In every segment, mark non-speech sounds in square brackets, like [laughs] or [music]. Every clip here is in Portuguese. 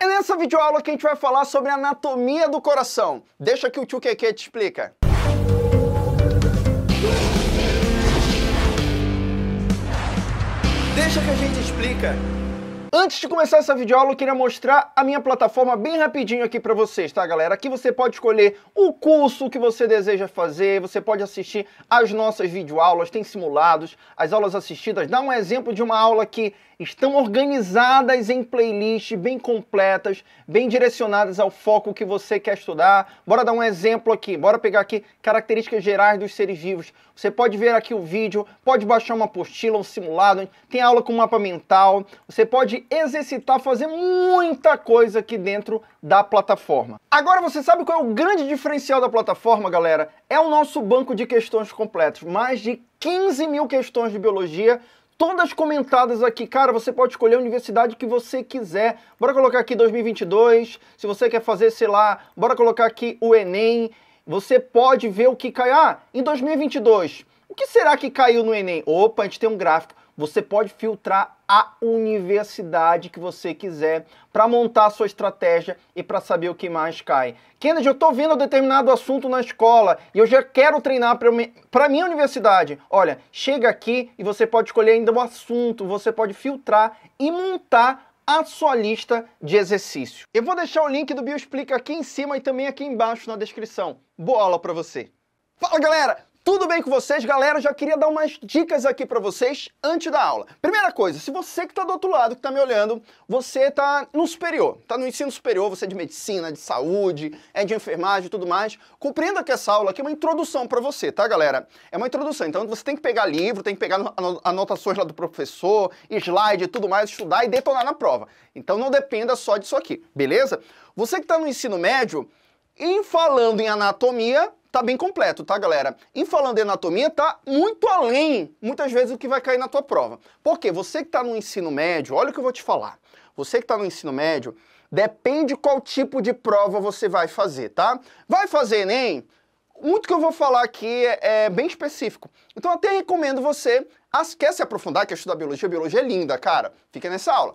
É nessa videoaula que a gente vai falar sobre a anatomia do coração. Deixa que o tio Keke te explica. Deixa que a gente explica. Antes de começar essa videoaula, eu queria mostrar a minha plataforma bem rapidinho aqui para vocês, tá, galera? Aqui você pode escolher o curso que você deseja fazer, você pode assistir as nossas videoaulas, tem simulados, as aulas assistidas. Dá um exemplo de uma aula que estão organizadas em playlist, bem completas, bem direcionadas ao foco que você quer estudar. Bora dar um exemplo aqui, bora pegar aqui características gerais dos seres vivos. Você pode ver aqui o vídeo, pode baixar uma apostila, um simulado, tem aula com mapa mental, você pode exercitar, fazer muita coisa aqui dentro da plataforma. Agora você sabe qual é o grande diferencial da plataforma, galera? É o nosso banco de questões completos. Mais de 15 mil questões de biologia, todas comentadas aqui. Cara, você pode escolher a universidade que você quiser. Bora colocar aqui 2022, se você quer fazer, sei lá, bora colocar aqui o Enem. Você pode ver o que caiu. Ah, em 2022, o que será que caiu no Enem? Opa, a gente tem um gráfico. Você pode filtrar a universidade que você quiser para montar a sua estratégia e para saber o que mais cai. Kennedy, eu estou vendo determinado assunto na escola e eu já quero treinar para minha universidade. Olha, chega aqui e você pode escolher ainda o assunto, você pode filtrar e montar a sua lista de exercício. Eu vou deixar o link do Bioexplica aqui em cima e também aqui embaixo na descrição. Boa aula para você! Fala galera! Tudo bem com vocês, galera? Eu já queria dar umas dicas aqui para vocês antes da aula. Primeira coisa, se você que está do outro lado, que está me olhando, você está no superior, está no ensino superior, você é de medicina, de saúde, é de enfermagem e tudo mais, compreenda que essa aula aqui é uma introdução para você, tá, galera? É uma introdução, então você tem que pegar livro, tem que pegar anotações lá do professor, slide e tudo mais, estudar e detonar na prova. Então não dependa só disso aqui, beleza? Você que está no ensino médio, em falando em anatomia, tá bem completo, tá, galera? Em falando em anatomia, tá muito além, muitas vezes, do que vai cair na tua prova. Porque você que está no ensino médio, olha o que eu vou te falar. Você que está no ensino médio, depende qual tipo de prova você vai fazer, tá? Vai fazer Enem? Muito que eu vou falar aqui é, é bem específico. Então, até recomendo você, as, quer se aprofundar, quer estudar biologia, biologia é linda, cara. Fica nessa aula.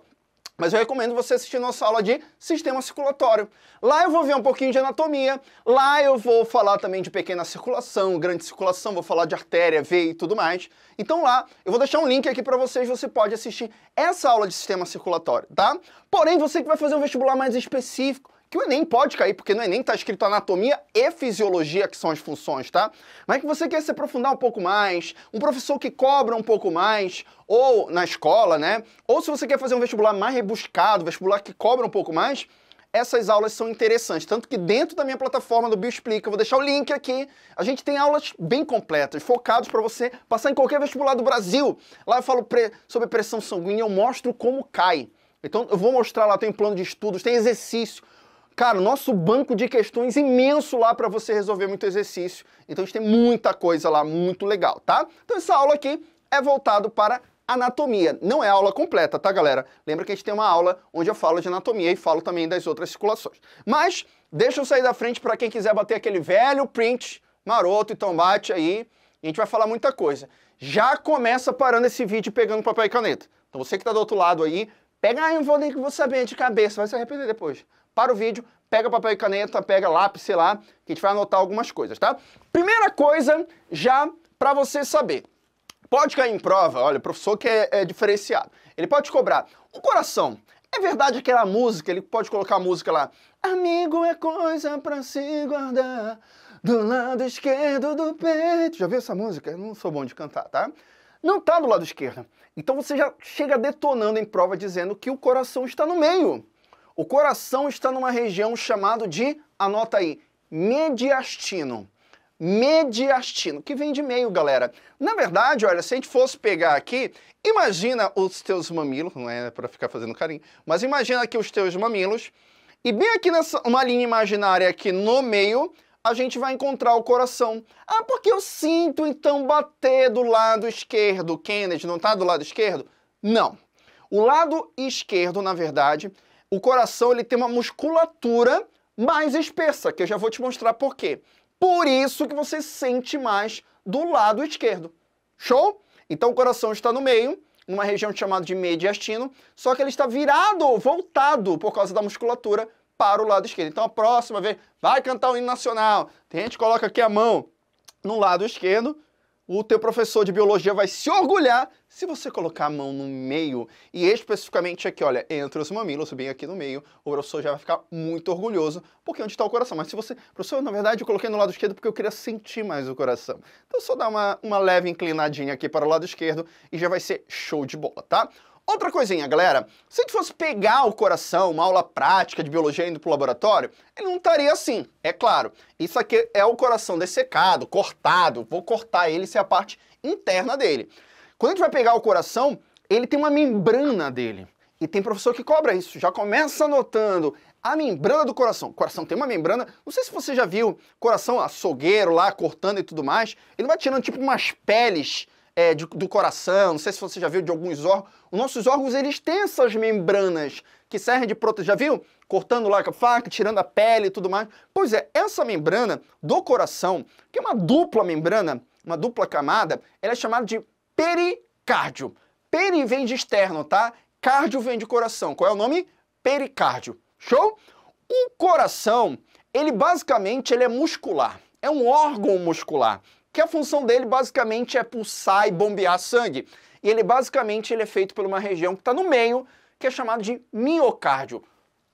Mas eu recomendo você assistir nossa aula de sistema circulatório. Lá eu vou ver um pouquinho de anatomia, lá eu vou falar também de pequena circulação, grande circulação, vou falar de artéria, veia e tudo mais. Então lá, eu vou deixar um link aqui para vocês, você pode assistir essa aula de sistema circulatório, tá? Porém, você que vai fazer um vestibular mais específico, que o Enem pode cair, porque no Enem está escrito anatomia e fisiologia, que são as funções, tá? Mas que você quer se aprofundar um pouco mais, um professor que cobra um pouco mais, ou na escola, né? Ou se você quer fazer um vestibular mais rebuscado, vestibular que cobra um pouco mais, essas aulas são interessantes. Tanto que dentro da minha plataforma do Bioexplica, eu vou deixar o link aqui, a gente tem aulas bem completas, focadas para você passar em qualquer vestibular do Brasil. Lá eu falo pre sobre pressão sanguínea, eu mostro como cai. Então eu vou mostrar lá, tem plano de estudos, tem exercício, Cara, nosso banco de questões imenso lá para você resolver muito exercício. Então a gente tem muita coisa lá, muito legal, tá? Então essa aula aqui é voltado para anatomia. Não é aula completa, tá, galera? Lembra que a gente tem uma aula onde eu falo de anatomia e falo também das outras circulações. Mas deixa eu sair da frente para quem quiser bater aquele velho print maroto, então bate aí. A gente vai falar muita coisa. Já começa parando esse vídeo pegando papel e caneta. Então você que está do outro lado aí, pega aí um vôlei que eu vou saber de cabeça, vai se arrepender depois para o vídeo, pega papel e caneta, pega lápis, sei lá, que a gente vai anotar algumas coisas, tá? Primeira coisa, já para você saber. Pode cair em prova, olha, o professor que é, é diferenciado. Ele pode cobrar o coração. É verdade aquela música, ele pode colocar a música lá. Amigo é coisa para se guardar do lado esquerdo do peito. Já viu essa música? Eu não sou bom de cantar, tá? Não tá do lado esquerdo. Então você já chega detonando em prova dizendo que o coração está no meio. O coração está numa região chamada de, anota aí, mediastino. Mediastino, que vem de meio, galera. Na verdade, olha, se a gente fosse pegar aqui, imagina os teus mamilos, não é para ficar fazendo carinho, mas imagina aqui os teus mamilos, e bem aqui nessa uma linha imaginária aqui no meio, a gente vai encontrar o coração. Ah, porque eu sinto então bater do lado esquerdo. Kennedy não está do lado esquerdo? Não. O lado esquerdo, na verdade, o coração ele tem uma musculatura mais espessa, que eu já vou te mostrar por quê. Por isso que você sente mais do lado esquerdo. Show? Então o coração está no meio, numa região chamada de mediastino, só que ele está virado, voltado, por causa da musculatura para o lado esquerdo. Então a próxima vez, vai cantar o hino nacional. Tem gente que coloca aqui a mão no lado esquerdo, o teu professor de biologia vai se orgulhar se você colocar a mão no meio. E especificamente aqui, olha, entre os mamilos, bem aqui no meio, o professor já vai ficar muito orgulhoso, porque onde está o coração. Mas se você... Professor, na verdade, eu coloquei no lado esquerdo porque eu queria sentir mais o coração. Então só dá uma, uma leve inclinadinha aqui para o lado esquerdo e já vai ser show de bola, tá? Outra coisinha, galera, se a gente fosse pegar o coração, uma aula prática de biologia indo para o laboratório, ele não estaria assim, é claro. Isso aqui é o coração dessecado, cortado, vou cortar ele, isso é a parte interna dele. Quando a gente vai pegar o coração, ele tem uma membrana dele. E tem professor que cobra isso, já começa anotando a membrana do coração. O coração tem uma membrana, não sei se você já viu, coração açougueiro lá, cortando e tudo mais, ele vai tirando tipo umas peles é, de, do coração, não sei se você já viu de alguns órgãos. Os nossos órgãos, eles têm essas membranas que servem de proteção. Já viu? Cortando lá com a faca, tirando a pele e tudo mais. Pois é, essa membrana do coração, que é uma dupla membrana, uma dupla camada, ela é chamada de pericárdio. Peri vem de externo, tá? Cárdio vem de coração. Qual é o nome? Pericárdio. Show? O coração, ele basicamente ele é muscular. É um órgão muscular que a função dele basicamente é pulsar e bombear sangue. E ele basicamente ele é feito por uma região que está no meio, que é chamada de miocárdio.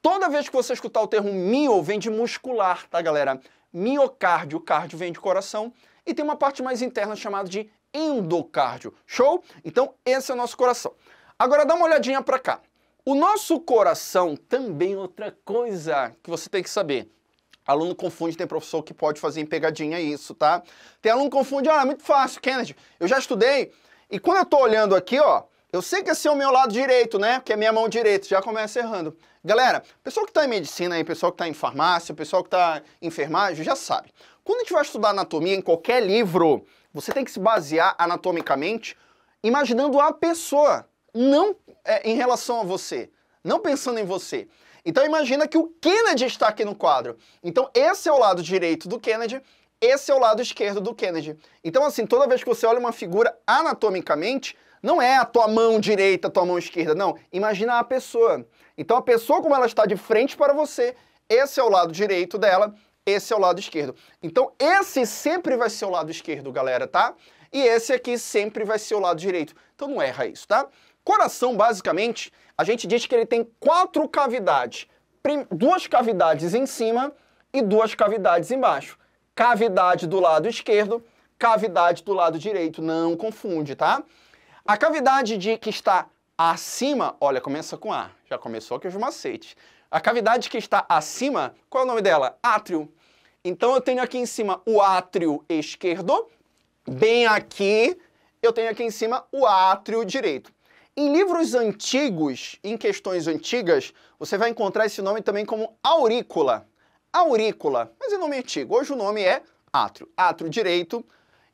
Toda vez que você escutar o termo mio, vem de muscular, tá galera? Miocárdio, cardio vem de coração, e tem uma parte mais interna chamada de endocárdio. Show? Então esse é o nosso coração. Agora dá uma olhadinha para cá. O nosso coração também é outra coisa que você tem que saber. Aluno confunde, tem professor que pode fazer em pegadinha isso, tá? Tem aluno que confunde, ah, é muito fácil, Kennedy. Eu já estudei e quando eu tô olhando aqui, ó, eu sei que esse é o meu lado direito, né? Que é minha mão direita, já começa errando. Galera, pessoal que tá em medicina aí, pessoal que tá em farmácia, pessoal que tá em enfermagem, já sabe. Quando a gente vai estudar anatomia em qualquer livro, você tem que se basear anatomicamente imaginando a pessoa, não é, em relação a você, não pensando em você. Então imagina que o Kennedy está aqui no quadro. Então esse é o lado direito do Kennedy, esse é o lado esquerdo do Kennedy. Então assim, toda vez que você olha uma figura anatomicamente, não é a tua mão direita, a tua mão esquerda, não. Imagina a pessoa. Então a pessoa como ela está de frente para você, esse é o lado direito dela, esse é o lado esquerdo. Então esse sempre vai ser o lado esquerdo, galera, tá? E esse aqui sempre vai ser o lado direito. Então não erra isso, tá? Coração, basicamente, a gente diz que ele tem quatro cavidades: duas cavidades em cima e duas cavidades embaixo. Cavidade do lado esquerdo, cavidade do lado direito, não confunde, tá? A cavidade de que está acima, olha, começa com A, já começou aqui os macetes. A cavidade que está acima, qual é o nome dela? Átrio. Então eu tenho aqui em cima o átrio esquerdo, bem aqui eu tenho aqui em cima o átrio direito. Em livros antigos, em questões antigas, você vai encontrar esse nome também como aurícula. Aurícula, mas é nome antigo. Hoje o nome é átrio. Átrio direito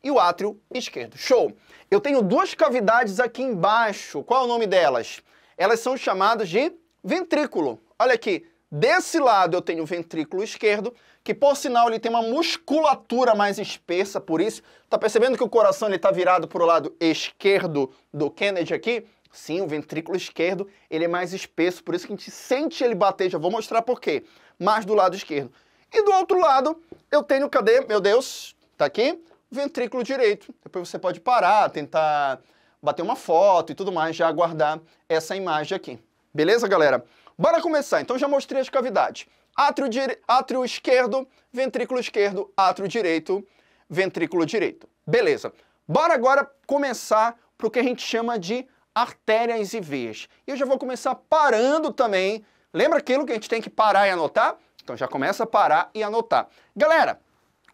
e o átrio esquerdo. Show! Eu tenho duas cavidades aqui embaixo. Qual é o nome delas? Elas são chamadas de ventrículo. Olha aqui, Desse lado eu tenho o ventrículo esquerdo, que por sinal ele tem uma musculatura mais espessa, por isso, tá percebendo que o coração ele tá virado para o lado esquerdo do Kennedy aqui? Sim, o ventrículo esquerdo ele é mais espesso, por isso que a gente sente ele bater, já vou mostrar por quê. Mais do lado esquerdo. E do outro lado, eu tenho, cadê? Meu Deus, tá aqui? Ventrículo direito. Depois você pode parar, tentar bater uma foto e tudo mais, já aguardar essa imagem aqui. Beleza, galera? Bora começar. Então já mostrei as cavidades. Átrio, dire... átrio esquerdo, ventrículo esquerdo, átrio direito, ventrículo direito. Beleza. Bora agora começar para o que a gente chama de artérias e veias. E eu já vou começar parando também. Lembra aquilo que a gente tem que parar e anotar? Então já começa a parar e anotar. Galera,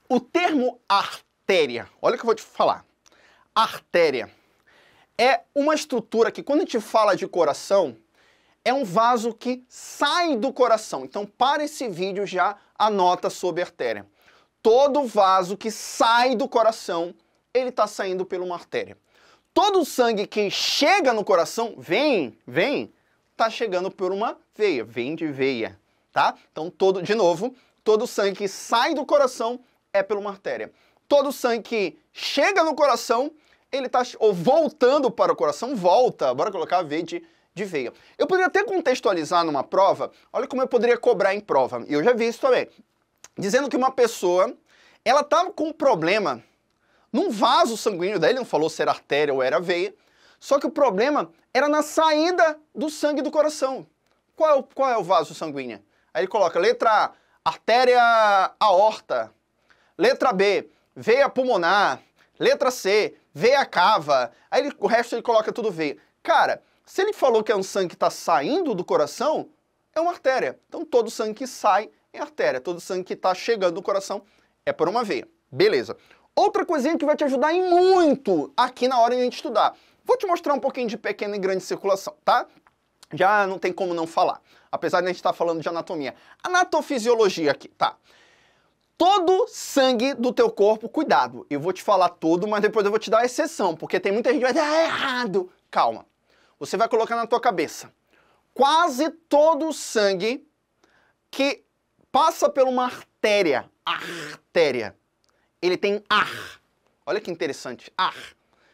o termo artéria, olha o que eu vou te falar. Artéria é uma estrutura que quando a gente fala de coração, é um vaso que sai do coração. Então para esse vídeo já anota sobre artéria. Todo vaso que sai do coração, ele está saindo por uma artéria todo o sangue que chega no coração, vem, vem, tá chegando por uma veia, vem de veia, tá? Então, todo, de novo, todo o sangue que sai do coração é por uma artéria. Todo o sangue que chega no coração, ele tá ou voltando para o coração, volta, bora colocar a veia de, de veia. Eu poderia até contextualizar numa prova, olha como eu poderia cobrar em prova, e eu já vi isso também, dizendo que uma pessoa, ela tava tá com um problema num vaso sanguíneo dele, não falou se era artéria ou era veia, só que o problema era na saída do sangue do coração. Qual é o, qual é o vaso sanguíneo? Aí ele coloca letra A, artéria aorta, letra B, veia pulmonar, letra C, veia cava, aí ele, o resto ele coloca tudo veia. Cara, se ele falou que é um sangue que está saindo do coração, é uma artéria. Então todo sangue que sai é artéria, todo sangue que está chegando do coração é por uma veia. Beleza. Outra coisinha que vai te ajudar em muito aqui na hora de estudar. Vou te mostrar um pouquinho de pequena e grande circulação, tá? Já não tem como não falar, apesar de a gente estar falando de anatomia. Anatofisiologia aqui, tá? Todo sangue do teu corpo, cuidado. Eu vou te falar tudo, mas depois eu vou te dar a exceção, porque tem muita gente que vai dizer, ah, é errado. Calma. Você vai colocar na tua cabeça. Quase todo o sangue que passa por uma artéria, artéria, ele tem ar. Olha que interessante, ar.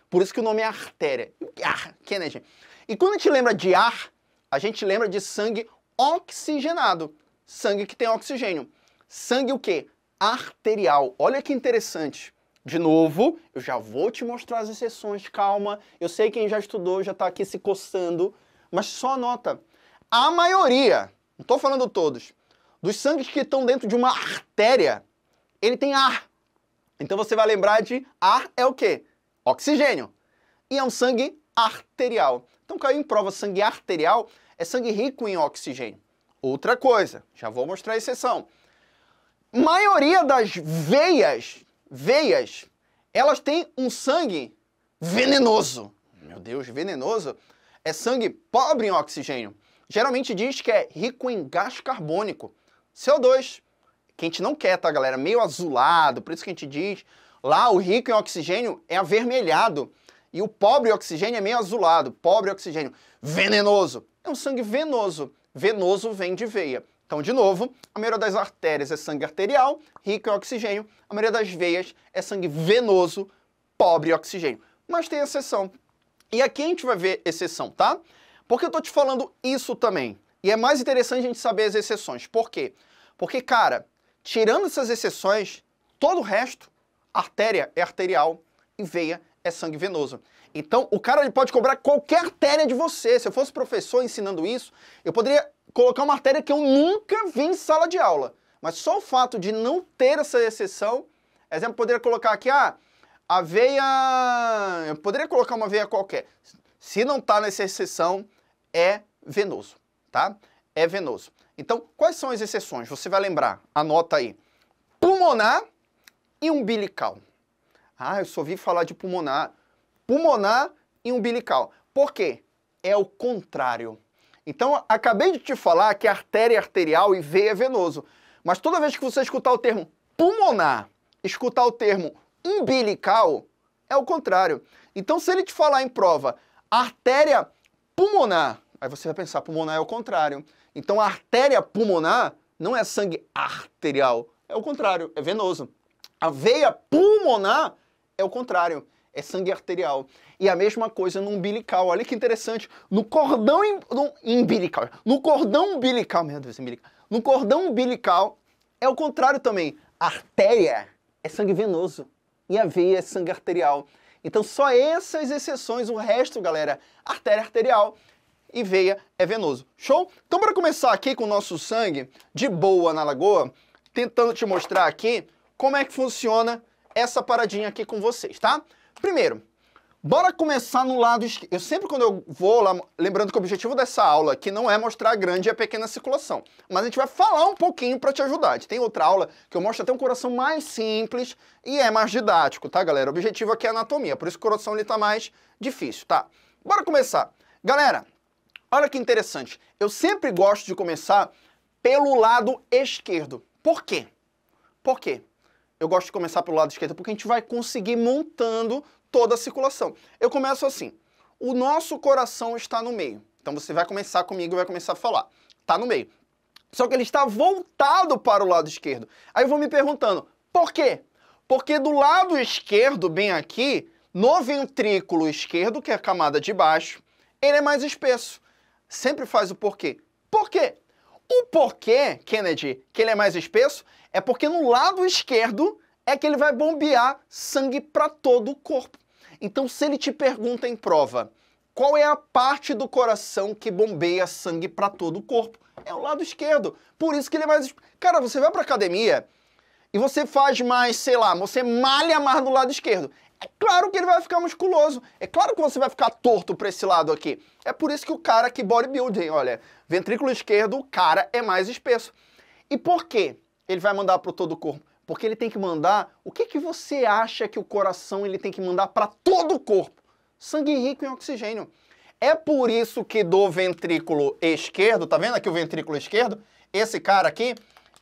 Por isso que o nome é artéria. Ar, Kennedy. é, gente? E quando a gente lembra de ar, a gente lembra de sangue oxigenado. Sangue que tem oxigênio. Sangue o quê? Arterial. Olha que interessante. De novo, eu já vou te mostrar as exceções, calma. Eu sei quem já estudou já está aqui se coçando, mas só anota. A maioria, não estou falando todos, dos sangues que estão dentro de uma artéria, ele tem ar. Então você vai lembrar de ar é o quê? Oxigênio. E é um sangue arterial. Então caiu em prova sangue arterial é sangue rico em oxigênio. Outra coisa, já vou mostrar a exceção. Maioria das veias, veias, elas têm um sangue venenoso. Meu Deus, venenoso é sangue pobre em oxigênio. Geralmente diz que é rico em gás carbônico, CO2, que a gente não quer, tá, galera? Meio azulado, por isso que a gente diz. Lá o rico em oxigênio é avermelhado e o pobre oxigênio é meio azulado. Pobre oxigênio, venenoso. É um sangue venoso. Venoso vem de veia. Então, de novo, a maioria das artérias é sangue arterial, rico em oxigênio. A maioria das veias é sangue venoso, pobre em oxigênio. Mas tem exceção. E aqui a gente vai ver exceção, tá? Porque eu tô te falando isso também. E é mais interessante a gente saber as exceções. Por quê? Porque, cara, Tirando essas exceções, todo o resto, artéria é arterial e veia é sangue venoso. Então, o cara ele pode cobrar qualquer artéria de você. Se eu fosse professor ensinando isso, eu poderia colocar uma artéria que eu nunca vi em sala de aula. Mas só o fato de não ter essa exceção, exemplo, poderia colocar aqui, ah, a veia... Eu poderia colocar uma veia qualquer. Se não está nessa exceção, é venoso, tá? é venoso. Então, quais são as exceções? Você vai lembrar, anota aí. Pulmonar e umbilical. Ah, eu só ouvi falar de pulmonar. Pulmonar e umbilical. Por quê? É o contrário. Então, acabei de te falar que artéria é arterial e veia é venoso. Mas toda vez que você escutar o termo pulmonar, escutar o termo umbilical, é o contrário. Então, se ele te falar em prova artéria pulmonar, aí você vai pensar, pulmonar é o contrário. Então a artéria pulmonar não é sangue arterial, é o contrário, é venoso. A veia pulmonar é o contrário, é sangue arterial. E a mesma coisa no umbilical. Olha que interessante, no cordão im no umbilical, no cordão umbilical, meu Deus, umbilical. No cordão umbilical é o contrário também. A artéria é sangue venoso e a veia é sangue arterial. Então só essas exceções, o resto, galera, artéria arterial e veia é venoso. Show? Então, para começar aqui com o nosso sangue de boa na lagoa, tentando te mostrar aqui como é que funciona essa paradinha aqui com vocês, tá? Primeiro, bora começar no lado esquerdo. Eu sempre quando eu vou lá, lembrando que o objetivo dessa aula aqui não é mostrar a grande e a pequena circulação, mas a gente vai falar um pouquinho para te ajudar. Tem outra aula que eu mostro até um coração mais simples e é mais didático, tá, galera? O objetivo aqui é anatomia, por isso o coração ele tá mais difícil, tá? Bora começar. Galera, Olha que interessante. Eu sempre gosto de começar pelo lado esquerdo. Por quê? Por quê? Eu gosto de começar pelo lado esquerdo porque a gente vai conseguir montando toda a circulação. Eu começo assim. O nosso coração está no meio. Então você vai começar comigo e vai começar a falar. Está no meio. Só que ele está voltado para o lado esquerdo. Aí eu vou me perguntando, por quê? Porque do lado esquerdo, bem aqui, no ventrículo esquerdo, que é a camada de baixo, ele é mais espesso sempre faz o porquê. Por quê? O porquê, Kennedy, que ele é mais espesso, é porque no lado esquerdo é que ele vai bombear sangue para todo o corpo. Então, se ele te pergunta em prova qual é a parte do coração que bombeia sangue para todo o corpo, é o lado esquerdo. Por isso que ele é mais. Cara, você vai para academia e você faz mais, sei lá, você malha mais do lado esquerdo é claro que ele vai ficar musculoso. É claro que você vai ficar torto para esse lado aqui. É por isso que o cara que bodybuilding, olha, ventrículo esquerdo, o cara é mais espesso. E por quê? Ele vai mandar para todo o corpo. Porque ele tem que mandar. O que, que você acha que o coração ele tem que mandar para todo o corpo? Sangue rico em oxigênio. É por isso que do ventrículo esquerdo, tá vendo aqui o ventrículo esquerdo? Esse cara aqui,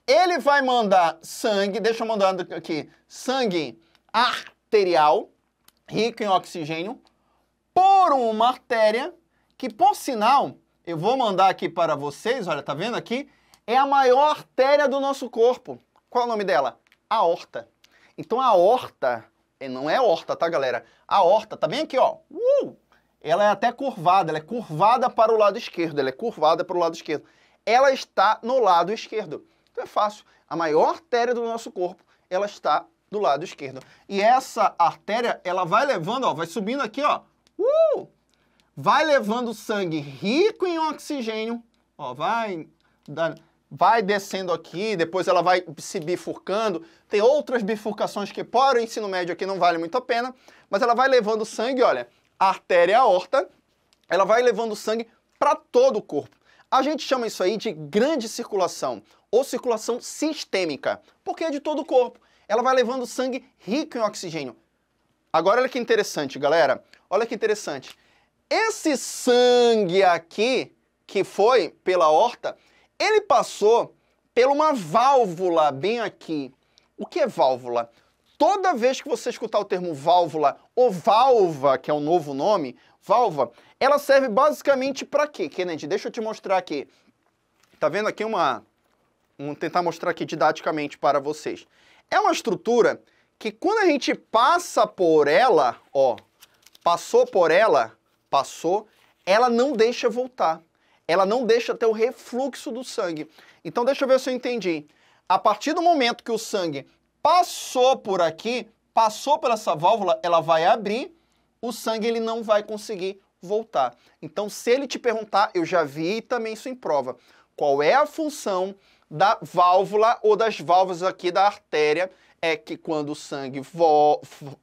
ele vai mandar sangue, deixa eu mandar aqui, sangue, ar arterial rica em oxigênio por uma artéria que, por sinal, eu vou mandar aqui para vocês, olha, tá vendo aqui? É a maior artéria do nosso corpo. Qual é o nome dela? Aorta. Então a aorta, não é horta, tá, galera? A aorta tá bem aqui, ó. Uh! Ela é até curvada, ela é curvada para o lado esquerdo, ela é curvada para o lado esquerdo. Ela está no lado esquerdo. Então é fácil. A maior artéria do nosso corpo, ela está do lado esquerdo. E essa artéria, ela vai levando, ó, vai subindo aqui, ó. Uh! Vai levando sangue rico em oxigênio, ó, vai vai descendo aqui, depois ela vai se bifurcando. Tem outras bifurcações que para o ensino médio aqui não vale muito a pena, mas ela vai levando sangue, olha, a artéria aorta, ela vai levando sangue para todo o corpo. A gente chama isso aí de grande circulação ou circulação sistêmica, porque é de todo o corpo ela vai levando sangue rico em oxigênio. Agora olha que interessante, galera. Olha que interessante. Esse sangue aqui, que foi pela horta, ele passou por uma válvula bem aqui. O que é válvula? Toda vez que você escutar o termo válvula ou valva, que é o um novo nome, valva, ela serve basicamente para quê, Kennedy? Deixa eu te mostrar aqui. Tá vendo aqui uma... Vamos tentar mostrar aqui didaticamente para vocês. É uma estrutura que quando a gente passa por ela, ó, passou por ela, passou, ela não deixa voltar. Ela não deixa ter o refluxo do sangue. Então deixa eu ver se eu entendi. A partir do momento que o sangue passou por aqui, passou por essa válvula, ela vai abrir, o sangue ele não vai conseguir voltar. Então se ele te perguntar, eu já vi também isso em prova, qual é a função da válvula ou das válvulas aqui da artéria, é que quando o sangue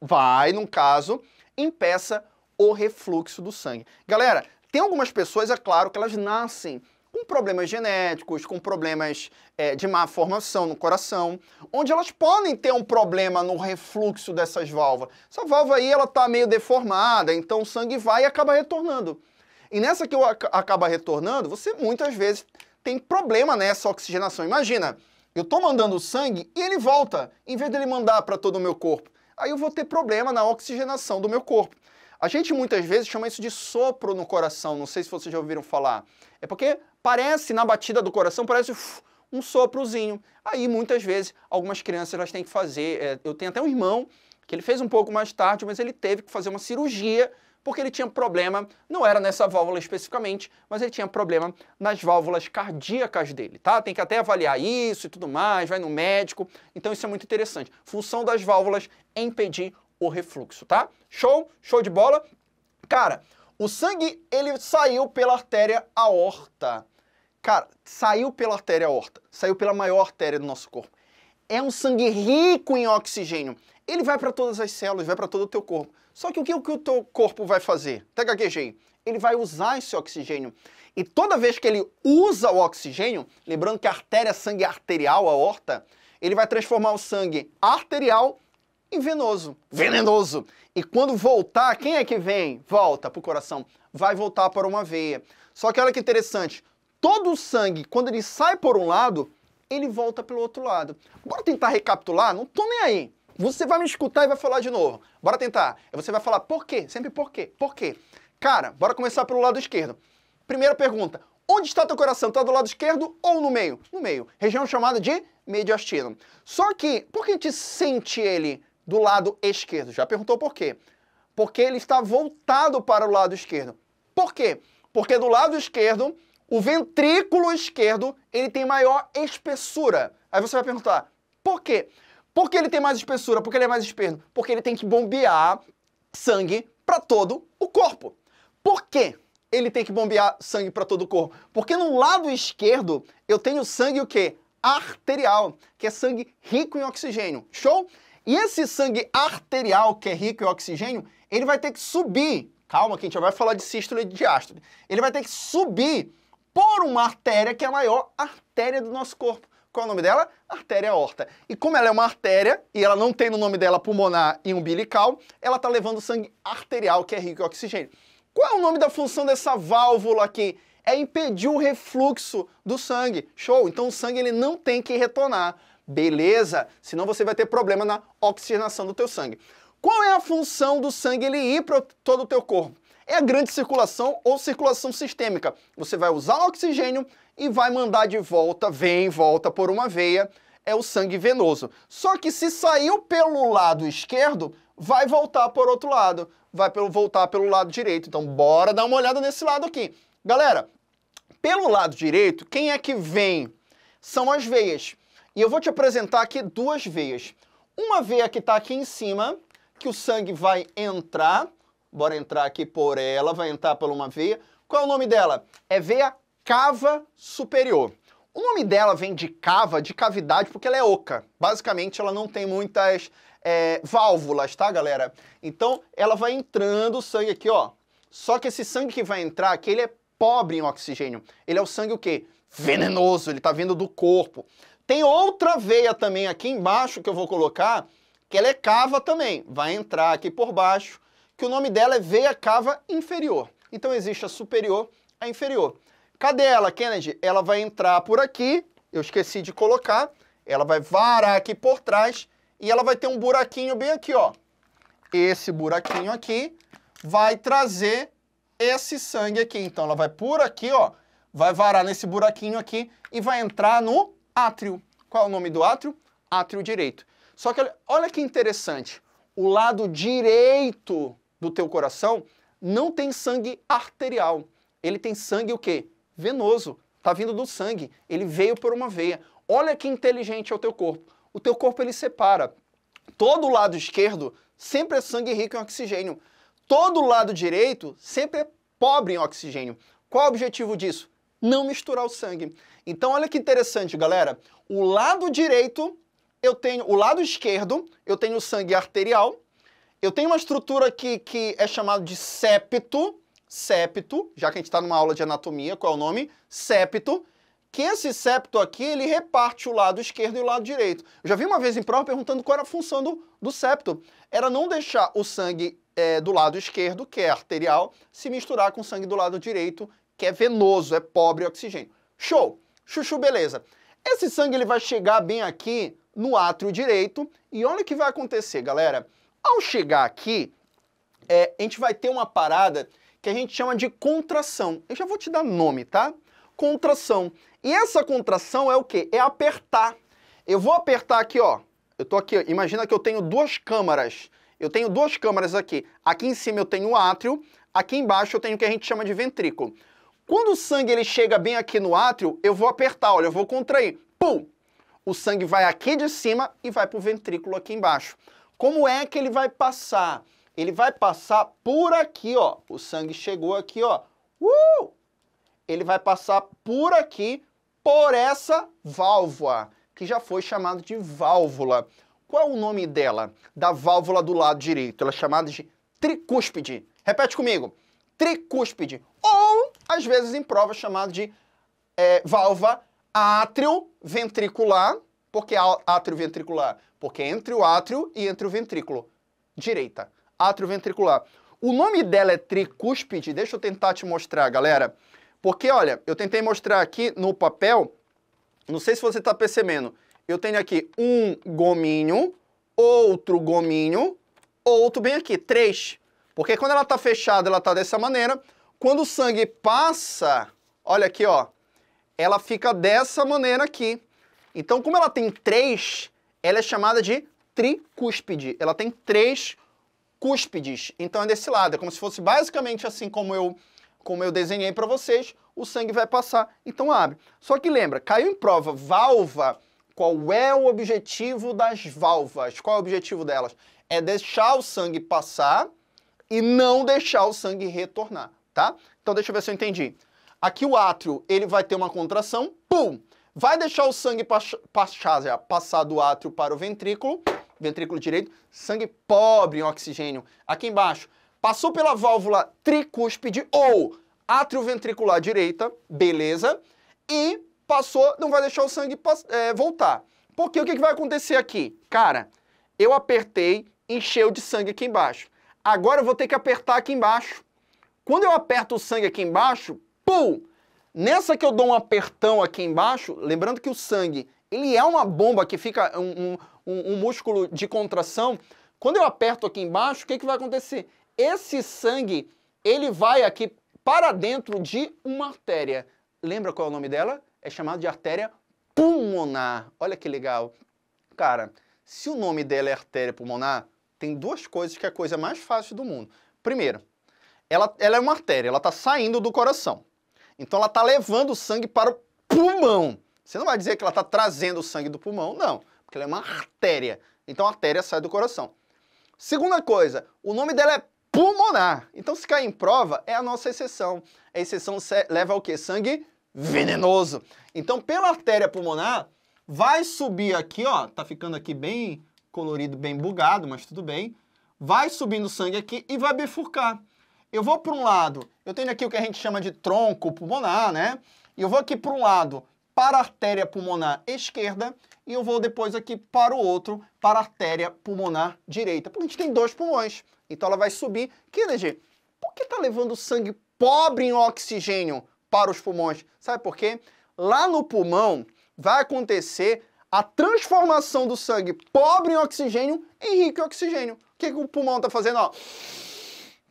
vai, no caso, impeça o refluxo do sangue. Galera, tem algumas pessoas, é claro, que elas nascem com problemas genéticos, com problemas é, de má formação no coração, onde elas podem ter um problema no refluxo dessas válvulas. Essa válvula aí, ela tá meio deformada, então o sangue vai e acaba retornando. E nessa que eu ac acaba retornando, você muitas vezes tem problema nessa né, oxigenação. Imagina, eu estou mandando sangue e ele volta, em vez dele mandar para todo o meu corpo. Aí eu vou ter problema na oxigenação do meu corpo. A gente muitas vezes chama isso de sopro no coração, não sei se vocês já ouviram falar. É porque parece, na batida do coração, parece um soprozinho. Aí muitas vezes algumas crianças elas têm que fazer. É, eu tenho até um irmão que ele fez um pouco mais tarde, mas ele teve que fazer uma cirurgia porque ele tinha problema, não era nessa válvula especificamente, mas ele tinha problema nas válvulas cardíacas dele, tá? Tem que até avaliar isso e tudo mais, vai no médico. Então isso é muito interessante. Função das válvulas é impedir o refluxo, tá? Show? Show de bola? Cara, o sangue ele saiu pela artéria aorta. Cara, saiu pela artéria aorta, saiu pela maior artéria do nosso corpo. É um sangue rico em oxigênio. Ele vai para todas as células, vai para todo o teu corpo. Só que o que, o que o teu corpo vai fazer? Até gaguejei. Ele vai usar esse oxigênio. E toda vez que ele usa o oxigênio, lembrando que a artéria sangue arterial, a aorta, ele vai transformar o sangue arterial em venoso, venenoso. E quando voltar, quem é que vem? Volta para o coração. Vai voltar para uma veia. Só que olha que interessante. Todo o sangue, quando ele sai por um lado, ele volta pelo outro lado. Bora tentar recapitular? Não tô nem aí. Você vai me escutar e vai falar de novo. Bora tentar. Você vai falar por quê? Sempre por quê? Por quê? Cara, bora começar pelo lado esquerdo. Primeira pergunta: Onde está teu coração? Está do lado esquerdo ou no meio? No meio. Região chamada de mediastino. Só que, por que a gente sente ele do lado esquerdo? Já perguntou por quê? Porque ele está voltado para o lado esquerdo. Por quê? Porque do lado esquerdo, o ventrículo esquerdo, ele tem maior espessura. Aí você vai perguntar, por quê? Por que ele tem mais espessura? Por que ele é mais esperno? Porque ele tem que bombear sangue para todo o corpo. Por quê? Ele tem que bombear sangue para todo o corpo. Porque no lado esquerdo eu tenho sangue o quê? Arterial, que é sangue rico em oxigênio. Show? E esse sangue arterial, que é rico em oxigênio, ele vai ter que subir. Calma, que a gente já vai falar de sístole e de diástole. Ele vai ter que subir por uma artéria que é a maior artéria do nosso corpo qual é o nome dela? Artéria aorta. E como ela é uma artéria e ela não tem no nome dela pulmonar e umbilical, ela está levando sangue arterial, que é rico em oxigênio. Qual é o nome da função dessa válvula aqui? É impedir o refluxo do sangue. Show! Então o sangue ele não tem que retornar. Beleza? Senão você vai ter problema na oxigenação do teu sangue. Qual é a função do sangue ele ir para todo o teu corpo? é a grande circulação ou circulação sistêmica. Você vai usar o oxigênio e vai mandar de volta, vem volta por uma veia, é o sangue venoso. Só que se saiu pelo lado esquerdo, vai voltar por outro lado, vai pelo, voltar pelo lado direito. Então bora dar uma olhada nesse lado aqui. Galera, pelo lado direito, quem é que vem? São as veias. E eu vou te apresentar aqui duas veias. Uma veia que está aqui em cima, que o sangue vai entrar, Bora entrar aqui por ela, vai entrar por uma veia. Qual é o nome dela? É veia cava superior. O nome dela vem de cava, de cavidade, porque ela é oca. Basicamente, ela não tem muitas é, válvulas, tá, galera? Então, ela vai entrando o sangue aqui, ó. Só que esse sangue que vai entrar aqui, ele é pobre em oxigênio. Ele é o sangue o quê? Venenoso, ele tá vindo do corpo. Tem outra veia também aqui embaixo que eu vou colocar, que ela é cava também. Vai entrar aqui por baixo, que o nome dela é veia cava inferior. Então existe a superior, a inferior. Cadê ela, Kennedy? Ela vai entrar por aqui, eu esqueci de colocar, ela vai varar aqui por trás e ela vai ter um buraquinho bem aqui, ó. Esse buraquinho aqui vai trazer esse sangue aqui. Então ela vai por aqui, ó, vai varar nesse buraquinho aqui e vai entrar no átrio. Qual é o nome do átrio? Átrio direito. Só que olha que interessante, o lado direito do teu coração não tem sangue arterial. Ele tem sangue o quê? Venoso. tá vindo do sangue. Ele veio por uma veia. Olha que inteligente é o teu corpo. O teu corpo ele separa. Todo o lado esquerdo sempre é sangue rico em oxigênio. Todo o lado direito sempre é pobre em oxigênio. Qual é o objetivo disso? Não misturar o sangue. Então olha que interessante, galera. O lado direito eu tenho, o lado esquerdo eu tenho sangue arterial eu tenho uma estrutura aqui que é chamada de septo, septo, já que a gente está numa aula de anatomia, qual é o nome? Septo, que esse septo aqui, ele reparte o lado esquerdo e o lado direito. Eu já vi uma vez em prova perguntando qual era a função do, do septo. Era não deixar o sangue é, do lado esquerdo, que é arterial, se misturar com o sangue do lado direito, que é venoso, é pobre oxigênio. Show! Chuchu, beleza. Esse sangue ele vai chegar bem aqui no átrio direito e olha o que vai acontecer, galera. Ao chegar aqui, é, a gente vai ter uma parada que a gente chama de contração. Eu já vou te dar nome, tá? Contração. E essa contração é o quê? É apertar. Eu vou apertar aqui, ó. Eu tô aqui, ó. imagina que eu tenho duas câmaras. Eu tenho duas câmaras aqui. Aqui em cima eu tenho o átrio, aqui embaixo eu tenho o que a gente chama de ventrículo. Quando o sangue ele chega bem aqui no átrio, eu vou apertar, olha, eu vou contrair. Pum! O sangue vai aqui de cima e vai para o ventrículo aqui embaixo. Como é que ele vai passar? Ele vai passar por aqui, ó. O sangue chegou aqui, ó. Uh! Ele vai passar por aqui, por essa válvula, que já foi chamada de válvula. Qual é o nome dela? Da válvula do lado direito. Ela é chamada de tricúspide. Repete comigo. Tricúspide. Ou, às vezes, em prova, chamada de é, válvula atrioventricular. ventricular por que átrio ventricular? Porque é entre o átrio e entre o ventrículo. Direita. Átrio ventricular. O nome dela é tricúspide. Deixa eu tentar te mostrar, galera. Porque, olha, eu tentei mostrar aqui no papel. Não sei se você está percebendo. Eu tenho aqui um gominho, outro gominho, outro bem aqui, três. Porque quando ela está fechada, ela está dessa maneira. Quando o sangue passa, olha aqui, ó, ela fica dessa maneira aqui. Então, como ela tem três, ela é chamada de tricúspide. Ela tem três cúspides. Então é desse lado, é como se fosse basicamente assim como eu como eu desenhei para vocês, o sangue vai passar, então abre. Só que lembra, caiu em prova valva, qual é o objetivo das valvas? Qual é o objetivo delas? É deixar o sangue passar e não deixar o sangue retornar, tá? Então deixa eu ver se eu entendi. Aqui o átrio, ele vai ter uma contração, pum! vai deixar o sangue passar, passar do átrio para o ventrículo, ventrículo direito, sangue pobre em oxigênio. Aqui embaixo, passou pela válvula tricúspide ou átrio-ventricular direita, beleza, e passou, não vai deixar o sangue é, voltar. Porque o que, que vai acontecer aqui? Cara, eu apertei, encheu de sangue aqui embaixo. Agora eu vou ter que apertar aqui embaixo. Quando eu aperto o sangue aqui embaixo, pum! Nessa que eu dou um apertão aqui embaixo, lembrando que o sangue, ele é uma bomba que fica um, um, um músculo de contração. Quando eu aperto aqui embaixo, o que, que vai acontecer? Esse sangue, ele vai aqui para dentro de uma artéria. Lembra qual é o nome dela? É chamado de artéria pulmonar. Olha que legal. Cara, se o nome dela é artéria pulmonar, tem duas coisas que é a coisa mais fácil do mundo. Primeiro, ela, ela é uma artéria, ela está saindo do coração. Então ela está levando o sangue para o pulmão. Você não vai dizer que ela está trazendo o sangue do pulmão, não, porque ela é uma artéria. Então a artéria sai do coração. Segunda coisa, o nome dela é pulmonar. Então se cair em prova, é a nossa exceção. A exceção leva ao quê? Sangue venenoso. Então pela artéria pulmonar, vai subir aqui, ó, tá ficando aqui bem colorido, bem bugado, mas tudo bem. Vai subindo sangue aqui e vai bifurcar eu vou para um lado, eu tenho aqui o que a gente chama de tronco pulmonar, né? E eu vou aqui para um lado, para a artéria pulmonar esquerda, e eu vou depois aqui para o outro, para a artéria pulmonar direita. Porque a gente tem dois pulmões, então ela vai subir. Kennedy, por que está levando sangue pobre em oxigênio para os pulmões? Sabe por quê? Lá no pulmão vai acontecer a transformação do sangue pobre em oxigênio em rico em oxigênio. O que, que o pulmão está fazendo? Ó?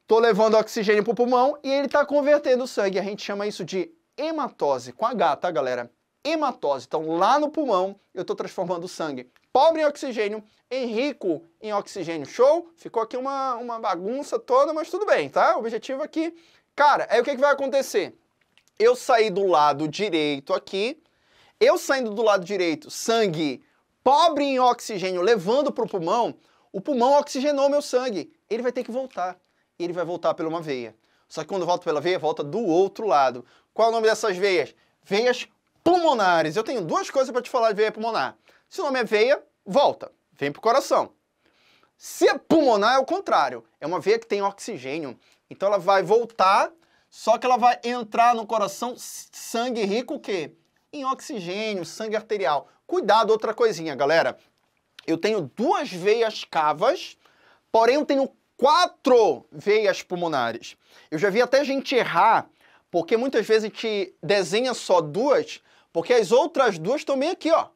Estou levando oxigênio para o pulmão e ele está convertendo o sangue. A gente chama isso de hematose, com H, tá, galera? Hematose. Então, lá no pulmão, eu estou transformando o sangue pobre em oxigênio em rico em oxigênio. Show? Ficou aqui uma, uma bagunça toda, mas tudo bem, tá? O objetivo aqui... É cara, aí o que, que vai acontecer? Eu saí do lado direito aqui, eu saindo do lado direito, sangue pobre em oxigênio, levando para o pulmão, o pulmão oxigenou meu sangue, ele vai ter que voltar e ele vai voltar pela uma veia. Só que quando volta pela veia, volta do outro lado. Qual é o nome dessas veias? Veias pulmonares. Eu tenho duas coisas para te falar de veia pulmonar. Se o nome é veia, volta, vem para o coração. Se é pulmonar, é o contrário. É uma veia que tem oxigênio. Então ela vai voltar, só que ela vai entrar no coração sangue rico o quê? Em oxigênio, sangue arterial. Cuidado, outra coisinha, galera. Eu tenho duas veias cavas, porém eu tenho quatro veias pulmonares. Eu já vi até gente errar, porque muitas vezes a gente desenha só duas, porque as outras duas estão meio aqui, ó.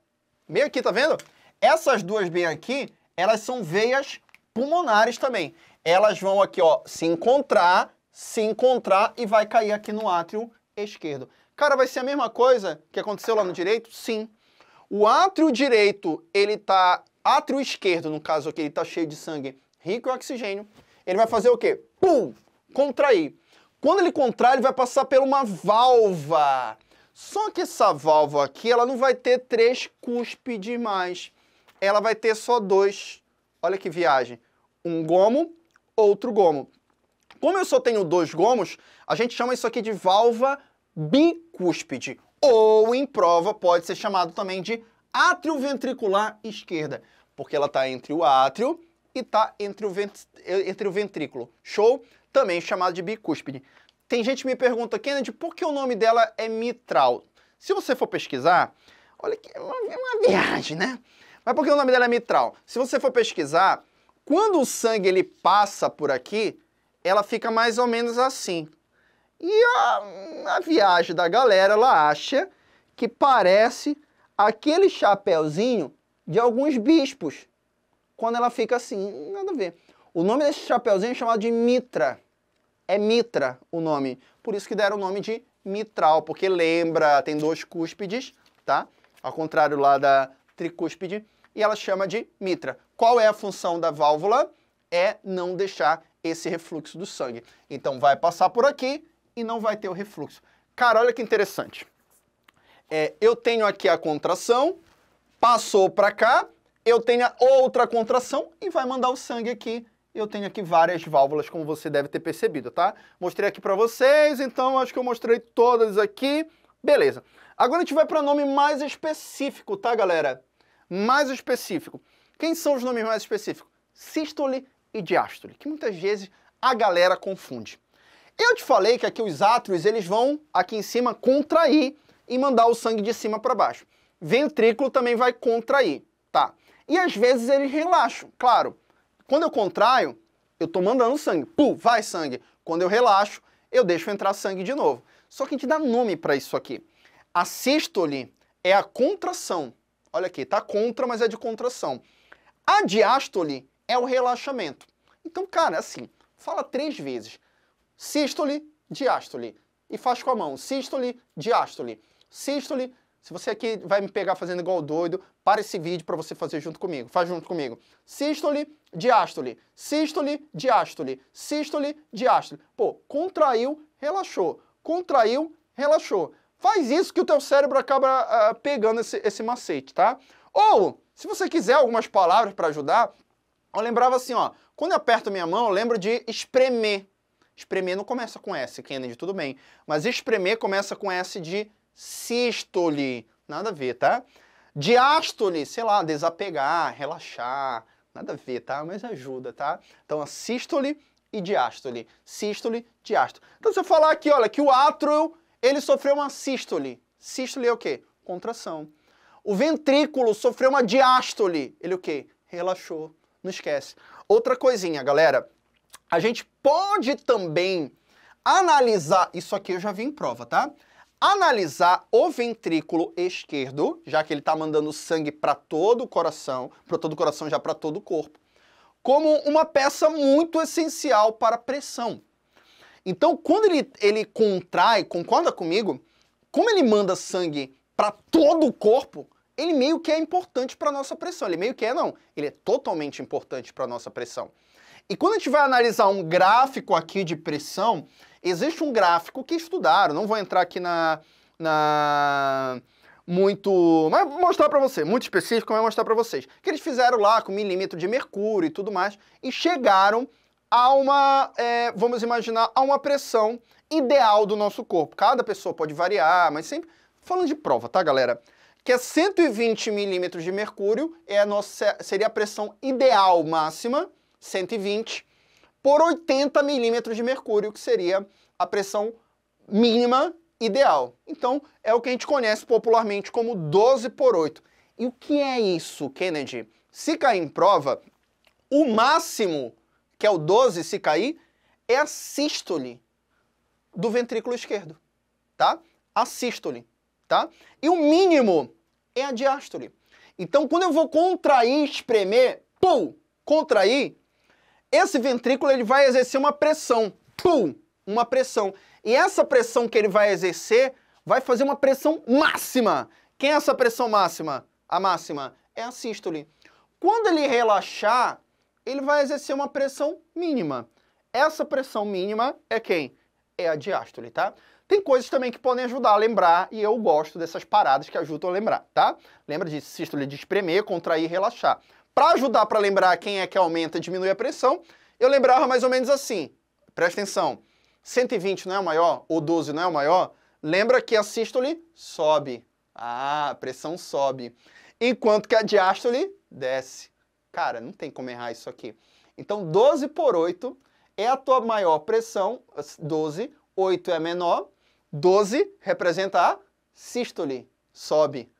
Meio aqui, tá vendo? Essas duas bem aqui, elas são veias pulmonares também. Elas vão aqui, ó, se encontrar, se encontrar e vai cair aqui no átrio esquerdo. Cara, vai ser a mesma coisa que aconteceu lá no direito? Sim. O átrio direito, ele tá átrio esquerdo, no caso aqui, ele tá cheio de sangue rico em oxigênio, ele vai fazer o quê? Pum! Contrair. Quando ele contrai, ele vai passar por uma válvula. Só que essa válvula aqui, ela não vai ter três cúspides mais. Ela vai ter só dois. Olha que viagem. Um gomo, outro gomo. Como eu só tenho dois gomos, a gente chama isso aqui de válvula bicúspide. Ou, em prova, pode ser chamado também de atrioventricular esquerda, porque ela está entre o átrio e está entre, o entre o ventrículo. Show? Também chamado de bicúspide. Tem gente que me pergunta, Kennedy, por que o nome dela é mitral? Se você for pesquisar, olha que é uma, é uma viagem, né? Mas por que o nome dela é mitral? Se você for pesquisar, quando o sangue ele passa por aqui, ela fica mais ou menos assim. E a, a viagem da galera, ela acha que parece aquele chapéuzinho de alguns bispos quando ela fica assim, nada a ver. O nome desse chapeuzinho é chamado de mitra. É mitra o nome. Por isso que deram o nome de mitral, porque lembra, tem dois cúspides, tá? Ao contrário lá da tricúspide, e ela chama de mitra. Qual é a função da válvula? É não deixar esse refluxo do sangue. Então vai passar por aqui e não vai ter o refluxo. Cara, olha que interessante. É, eu tenho aqui a contração, passou para cá, eu tenha outra contração e vai mandar o sangue aqui. Eu tenho aqui várias válvulas, como você deve ter percebido, tá? Mostrei aqui para vocês, então acho que eu mostrei todas aqui. Beleza. Agora a gente vai para nome mais específico, tá, galera? Mais específico. Quem são os nomes mais específicos? Sístole e diástole, que muitas vezes a galera confunde. Eu te falei que aqui os átrios, eles vão aqui em cima contrair e mandar o sangue de cima para baixo. Ventrículo também vai contrair, tá? E às vezes eles relaxam. Claro, quando eu contraio, eu estou mandando sangue. Pum, vai sangue. Quando eu relaxo, eu deixo entrar sangue de novo. Só que a gente dá nome para isso aqui. A sístole é a contração. Olha aqui, tá contra, mas é de contração. A diástole é o relaxamento. Então, cara, é assim, fala três vezes. Sístole, diástole. E faz com a mão. Sístole, diástole. Sístole, se você aqui vai me pegar fazendo igual doido, para esse vídeo para você fazer junto comigo. Faz junto comigo. Sístole, diástole. Sístole, diástole. Sístole, diástole. Pô, contraiu, relaxou. Contraiu, relaxou. Faz isso que o teu cérebro acaba uh, pegando esse, esse macete, tá? Ou, se você quiser algumas palavras para ajudar, eu lembrava assim, ó. Quando eu aperto minha mão, eu lembro de espremer. Espremer não começa com S, Kennedy, tudo bem. Mas espremer começa com S de sístole, nada a ver, tá? Diástole, sei lá, desapegar, relaxar, nada a ver, tá? Mas ajuda, tá? Então, a sístole e diástole, sístole, diástole. Então, se eu falar aqui, olha, que o átrio, ele sofreu uma sístole. Sístole é o quê? Contração. O ventrículo sofreu uma diástole. Ele o quê? Relaxou. Não esquece. Outra coisinha, galera. A gente pode também analisar... Isso aqui eu já vi em prova, tá? analisar o ventrículo esquerdo, já que ele está mandando sangue para todo o coração, para todo o coração já para todo o corpo, como uma peça muito essencial para a pressão. Então, quando ele, ele contrai, concorda comigo, como ele manda sangue para todo o corpo, ele meio que é importante para a nossa pressão. Ele meio que é, não. Ele é totalmente importante para a nossa pressão. E quando a gente vai analisar um gráfico aqui de pressão, Existe um gráfico que estudaram, não vou entrar aqui na. na muito. Mas mostrar para você, muito específico, mas mostrar para vocês. Que eles fizeram lá com milímetro de mercúrio e tudo mais, e chegaram a uma, é, vamos imaginar, a uma pressão ideal do nosso corpo. Cada pessoa pode variar, mas sempre. Falando de prova, tá, galera? Que é 120 milímetros de mercúrio, é a nossa, seria a pressão ideal máxima, 120 por 80 milímetros de mercúrio, que seria a pressão mínima ideal. Então, é o que a gente conhece popularmente como 12 por 8. E o que é isso, Kennedy? Se cair em prova, o máximo, que é o 12 se cair, é a sístole do ventrículo esquerdo, tá? A sístole, tá? E o mínimo é a diástole. Então, quando eu vou contrair, espremer, pum, contrair, esse ventrículo ele vai exercer uma pressão. Pum! Uma pressão. E essa pressão que ele vai exercer vai fazer uma pressão máxima. Quem é essa pressão máxima? A máxima é a sístole. Quando ele relaxar, ele vai exercer uma pressão mínima. Essa pressão mínima é quem? É a diástole, tá? Tem coisas também que podem ajudar a lembrar, e eu gosto dessas paradas que ajudam a lembrar, tá? Lembra de sístole de espremer, contrair e relaxar. Para ajudar para lembrar quem é que aumenta e diminui a pressão, eu lembrava mais ou menos assim. Presta atenção. 120 não é o maior ou 12 não é o maior? Lembra que a sístole sobe. Ah, a pressão sobe. Enquanto que a diástole desce. Cara, não tem como errar isso aqui. Então, 12 por 8 é a tua maior pressão, 12, 8 é menor, 12 representa a sístole, sobe,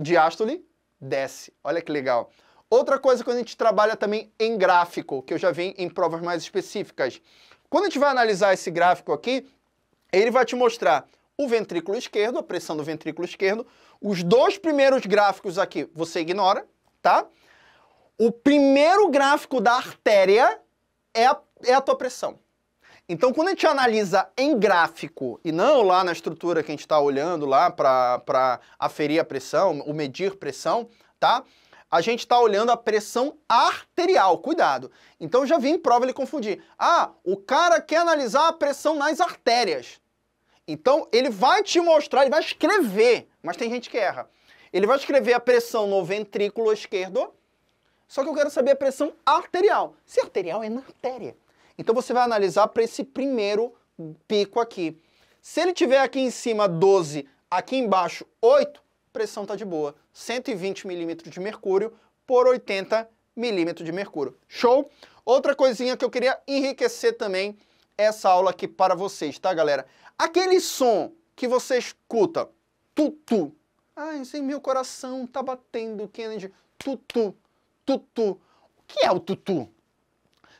diástole, desce. Olha que legal. Outra coisa quando a gente trabalha também em gráfico, que eu já vi em provas mais específicas. Quando a gente vai analisar esse gráfico aqui, ele vai te mostrar o ventrículo esquerdo, a pressão do ventrículo esquerdo. Os dois primeiros gráficos aqui você ignora, tá? O primeiro gráfico da artéria é a, é a tua pressão. Então, quando a gente analisa em gráfico e não lá na estrutura que a gente está olhando lá para aferir a pressão, o medir pressão, tá? a gente está olhando a pressão arterial, cuidado. Então já vi em prova ele confundir. Ah, o cara quer analisar a pressão nas artérias. Então ele vai te mostrar, ele vai escrever, mas tem gente que erra. Ele vai escrever a pressão no ventrículo esquerdo, só que eu quero saber a pressão arterial. Se arterial é na artéria. Então você vai analisar para esse primeiro pico aqui. Se ele tiver aqui em cima 12, aqui embaixo 8, pressão está de boa. 120 milímetros de mercúrio por 80 milímetros de mercúrio. Show? Outra coisinha que eu queria enriquecer também essa aula aqui para vocês, tá, galera? Aquele som que você escuta, tutu. Ai, em meu coração tá batendo, Kennedy. Tutu, tutu. O que é o tutu?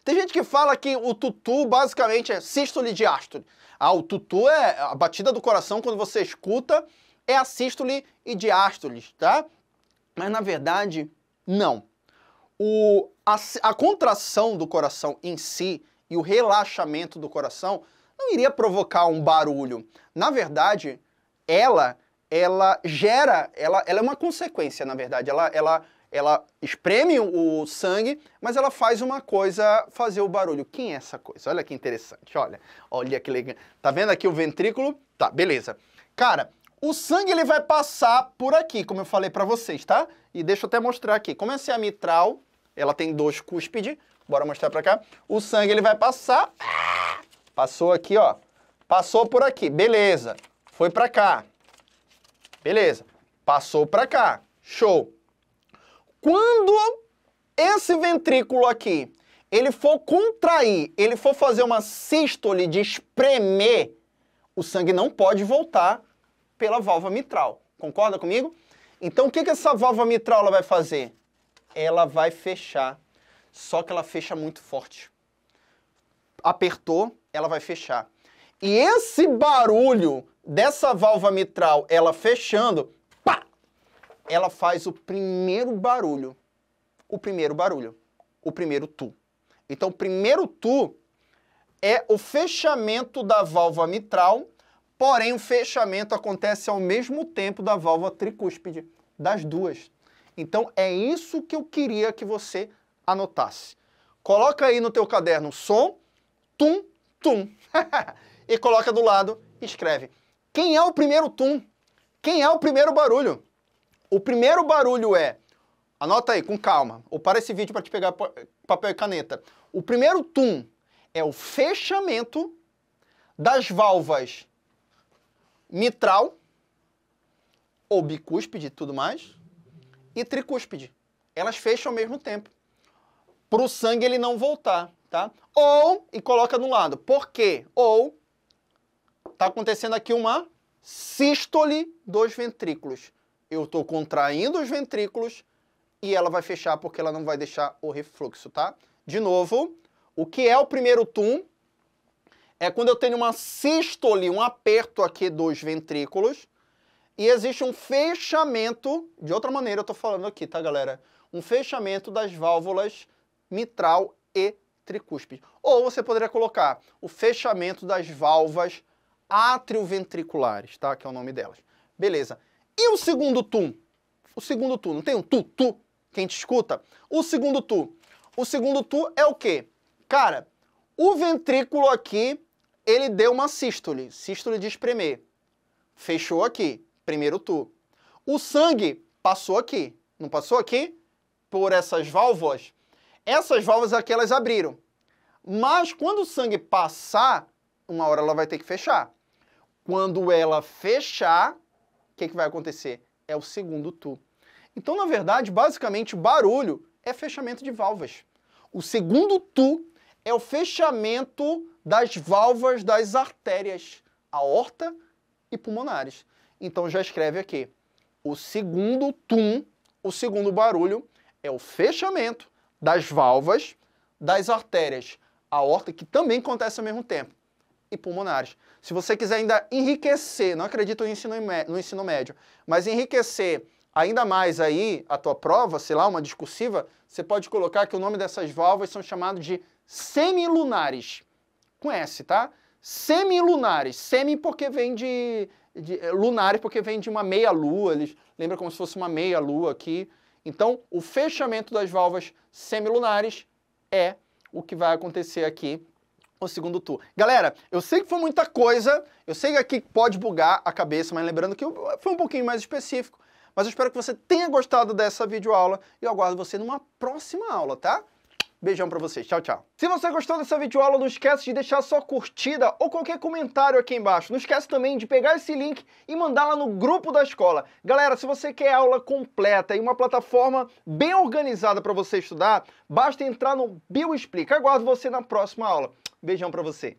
Tem gente que fala que o tutu basicamente é sístole de diástole. Ah, o tutu é a batida do coração quando você escuta é a sístole e diástole, tá? Mas na verdade, não. O, a, a contração do coração em si e o relaxamento do coração não iria provocar um barulho. Na verdade, ela ela gera, ela, ela é uma consequência, na verdade. Ela, ela, ela espreme o sangue, mas ela faz uma coisa fazer o barulho. Quem é essa coisa? Olha que interessante, olha. Olha que legal. Tá vendo aqui o ventrículo? Tá, beleza. Cara, o sangue ele vai passar por aqui, como eu falei para vocês, tá? E deixa eu até mostrar aqui. Como essa é a mitral, ela tem dois cúspides, bora mostrar para cá. O sangue ele vai passar, ah, passou aqui, ó. Passou por aqui, beleza. Foi para cá, beleza. Passou para cá, show. Quando esse ventrículo aqui, ele for contrair, ele for fazer uma sístole de espremer, o sangue não pode voltar pela válvula mitral. Concorda comigo? Então, o que, que essa válvula mitral ela vai fazer? Ela vai fechar, só que ela fecha muito forte. Apertou, ela vai fechar. E esse barulho dessa válvula mitral, ela fechando, pá, ela faz o primeiro barulho. O primeiro barulho. O primeiro tu. Então, o primeiro tu é o fechamento da válvula mitral Porém, o fechamento acontece ao mesmo tempo da válvula tricúspide, das duas. Então, é isso que eu queria que você anotasse. Coloca aí no teu caderno som, tum, tum. [laughs] e coloca do lado, escreve. Quem é o primeiro tum? Quem é o primeiro barulho? O primeiro barulho é, anota aí com calma, ou para esse vídeo para te pegar papel e caneta. O primeiro tum é o fechamento das válvulas mitral, ou bicúspide e tudo mais, e tricúspide. Elas fecham ao mesmo tempo. Para o sangue ele não voltar, tá? Ou, e coloca no lado, por quê? Ou, está acontecendo aqui uma sístole dos ventrículos. Eu estou contraindo os ventrículos e ela vai fechar porque ela não vai deixar o refluxo, tá? De novo, o que é o primeiro TUM? é quando eu tenho uma sístole, um aperto aqui dos ventrículos, e existe um fechamento, de outra maneira eu estou falando aqui, tá galera? Um fechamento das válvulas mitral e tricúspide. Ou você poderia colocar o fechamento das válvulas atrioventriculares, tá? Que é o nome delas. Beleza. E o segundo tum? O segundo tu, não tem um tu, tu, quem te escuta? O segundo tu. O segundo tu é o quê? Cara, o ventrículo aqui ele deu uma sístole, sístole de espremer. Fechou aqui, primeiro tu. O sangue passou aqui, não passou aqui? Por essas válvulas. Essas válvulas aqui é elas abriram. Mas quando o sangue passar, uma hora ela vai ter que fechar. Quando ela fechar, o que, que vai acontecer? É o segundo tu. Então, na verdade, basicamente, barulho é fechamento de válvulas. O segundo tu é o fechamento das válvulas das artérias aorta e pulmonares. Então já escreve aqui. O segundo tum, o segundo barulho é o fechamento das válvulas das artérias aorta, que também acontece ao mesmo tempo, e pulmonares. Se você quiser ainda enriquecer, não acredito no ensino, no ensino médio, mas enriquecer ainda mais aí a tua prova, sei lá, uma discursiva, você pode colocar que o nome dessas válvulas são chamados de semilunares. Conhece, tá? Semilunares. Semi porque vem de, de eh, lunares porque vem de uma meia lua, eles lembra como se fosse uma meia lua aqui. Então, o fechamento das válvulas semilunares é o que vai acontecer aqui no segundo tour. Galera, eu sei que foi muita coisa, eu sei que aqui pode bugar a cabeça, mas lembrando que foi um pouquinho mais específico, mas eu espero que você tenha gostado dessa videoaula e eu aguardo você numa próxima aula, tá? Beijão pra vocês, tchau, tchau. Se você gostou dessa videoaula, não esquece de deixar sua curtida ou qualquer comentário aqui embaixo. Não esquece também de pegar esse link e mandar lá no grupo da escola. Galera, se você quer aula completa e uma plataforma bem organizada para você estudar, basta entrar no Bioexplica. Aguardo você na próxima aula. Beijão pra você.